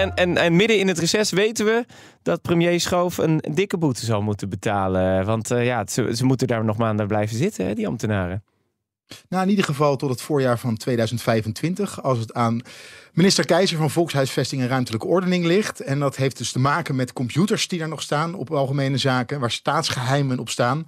en, en, en midden in het reces weten we dat premier Schoof een dikke boete zal moeten betalen. Want eh, ja, ze, moeten daar nog maanden blijven zitten, hè, die ambtenaren. Nou, in ieder geval tot het voorjaar van 2025, als het aan minister Keizer van Volkshuisvesting en Ruimtelijke Ordening ligt. En dat heeft dus te maken met computers die daar nog staan op algemene zaken, waar staatsgeheimen op staan.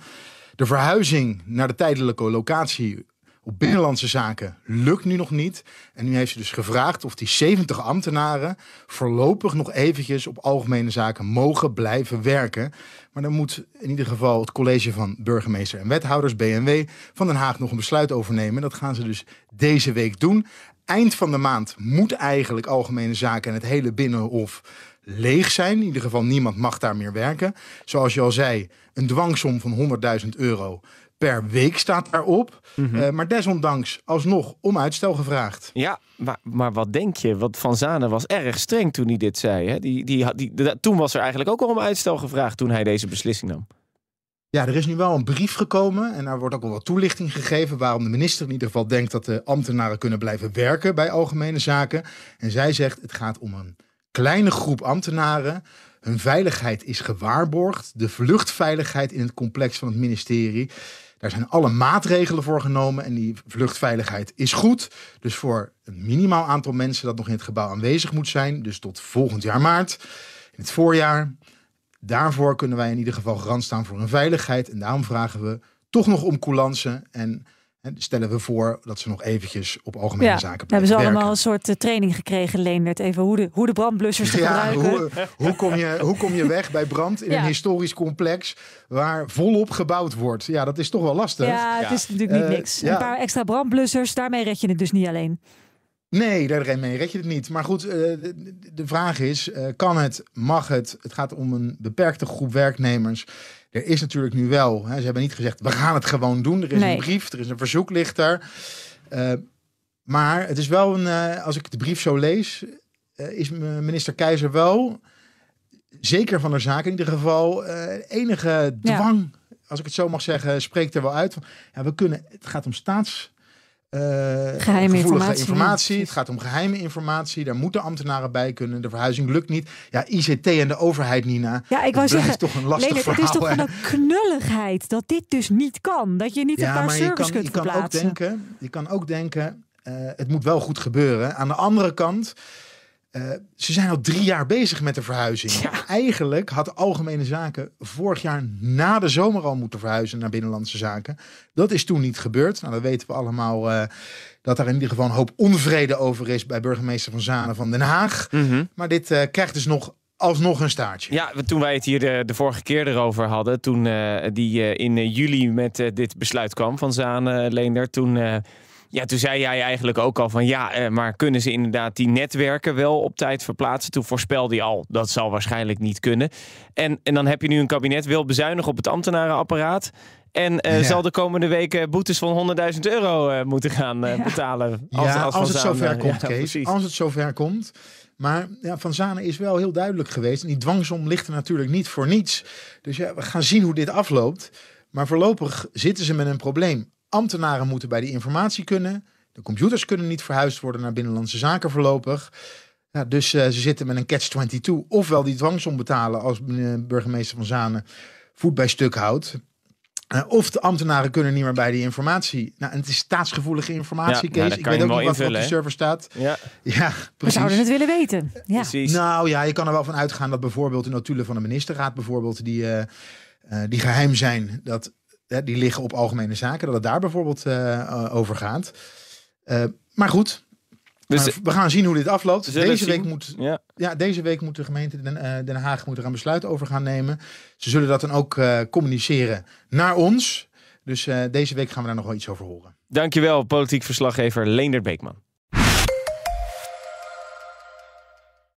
De verhuizing naar de tijdelijke locatie op binnenlandse zaken lukt nu nog niet. En nu heeft ze dus gevraagd of die 70 ambtenaren voorlopig nog eventjes op algemene zaken mogen blijven werken. Maar dan moet in ieder geval het college van burgemeester en wethouders, BMW van Den Haag nog een besluit overnemen. Dat gaan ze dus deze week doen. Eind van de maand moet eigenlijk algemene zaken en het hele binnenhof leeg zijn. In ieder geval niemand mag daar meer werken. Zoals je al zei, een dwangsom van 100.000 euro per week staat daarop. Mhm. Eh, maar desondanks alsnog om uitstel gevraagd. Ja, maar, maar wat denk je? Want Van Zanen was erg streng toen hij dit zei. Hè? Die, die, die, die, toen was er eigenlijk ook al om uitstel gevraagd toen hij deze beslissing nam. Ja, er is nu wel een brief gekomen en daar wordt ook al wat toelichting gegeven waarom de minister in ieder geval denkt dat de ambtenaren kunnen blijven werken bij algemene zaken. En zij zegt het gaat om een kleine groep ambtenaren. Hun veiligheid is gewaarborgd, de vluchtveiligheid in het complex van het ministerie. Daar zijn alle maatregelen voor genomen en die vluchtveiligheid is goed. Dus voor een minimaal aantal mensen dat nog in het gebouw aanwezig moet zijn, dus tot volgend jaar maart, in het voorjaar. Daarvoor kunnen wij in ieder geval garant staan voor een veiligheid en daarom vragen we toch nog om coulance en en stellen we voor dat ze nog eventjes op algemene zaken blijven Hebben ze allemaal een soort eh, training gekregen, Leendert? Even hoe de, hoe de brandblussers te gebruiken. Hoe, kom je, hoe kom je weg bij brand in een historisch complex waar volop gebouwd wordt? Ja, dat is toch wel lastig. Ja, het is natuurlijk niet eh, niks. Een paar extra brandblussers, daarmee red je het dus niet alleen. Nee, mee. red je het niet. Maar goed, eh, de vraag is: eh, kan het, mag het? Het gaat om een beperkte groep werknemers. Er is natuurlijk nu wel, ze hebben niet gezegd: we gaan het gewoon doen. Er is een brief, er is een verzoek eh, maar het is wel een, als ik de brief zo lees, is minister Keizer wel zeker van de zaak in ieder geval enige dwang. Als ik het zo mag zeggen, spreekt er wel uit. Ja, we kunnen, het gaat om staats eh, geheime informatie. het gaat om geheime informatie. Daar moeten ambtenaren bij kunnen. De verhuizing lukt niet. Ja, ICT en de overheid, Nina. Ja, ik wou zeggen, toch een lastig Lene, Het is toch van een knulligheid dat dit dus niet kan. Dat je niet een paar servers kunt je kan Ook denken, je kan ook denken, eh, het moet wel goed gebeuren. Aan de andere kant eh, ze zijn al drie jaar bezig met de verhuizing. Eigenlijk had Algemene Zaken vorig jaar na de zomer al moeten verhuizen naar Binnenlandse Zaken. Dat is toen niet gebeurd. Nou, dat weten we allemaal eh, dat er in ieder geval een hoop onvrede over is bij burgemeester Van Zanen van Den Haag. Mhm. Maar dit eh, krijgt dus nog alsnog een staartje. Ja, toen wij het hier de, de vorige keer erover hadden, toen die in juli met dit besluit kwam van Zanen, Leender, toen ja, toen zei jij eigenlijk ook al van ja, eh, maar kunnen ze inderdaad die netwerken wel op tijd verplaatsen? Toen voorspelde je al, dat zal waarschijnlijk niet kunnen. En, en dan heb je nu een kabinet wil bezuinigen op het ambtenarenapparaat. En eh, zal de komende weken boetes van 100.000 euro eh, moeten gaan betalen. Als, ja, als, het zover komt, Kees. Als het zover komt. Maar ja, Van Zanen is wel heel duidelijk geweest. En die dwangsom ligt er natuurlijk niet voor niets. Dus ja, we gaan zien hoe dit afloopt. Maar voorlopig zitten ze met een probleem. Ambtenaren moeten bij die informatie kunnen. De computers kunnen niet verhuisd worden naar binnenlandse zaken voorlopig. dus eh, ze zitten met een catch-22. Ofwel die dwangsom betalen als eh, burgemeester van Zanen voet bij stuk houdt. Eh, of de ambtenaren kunnen niet meer bij die informatie. Nou, en het is staatsgevoelige informatie, nou, Kees. ik weet ook niet wat er op de server staat. Ja, ja precies. We zouden het willen weten. Ja. Precies. Nou ja, je kan er wel van uitgaan dat bijvoorbeeld de notulen van de ministerraad... bijvoorbeeld die, die geheim zijn... dat die liggen op algemene zaken, dat het daar bijvoorbeeld eh, eh, over gaat. Eh, maar goed, dus we gaan zien hoe dit afloopt. Deze week, moet, ja. deze week moet de gemeente Den, Den Haag moet er aan besluit over gaan nemen. Ze zullen dat dan ook communiceren naar ons. Dus deze week gaan we daar nog wel iets over horen. Dankjewel, politiek verslaggever Leendert Beekman.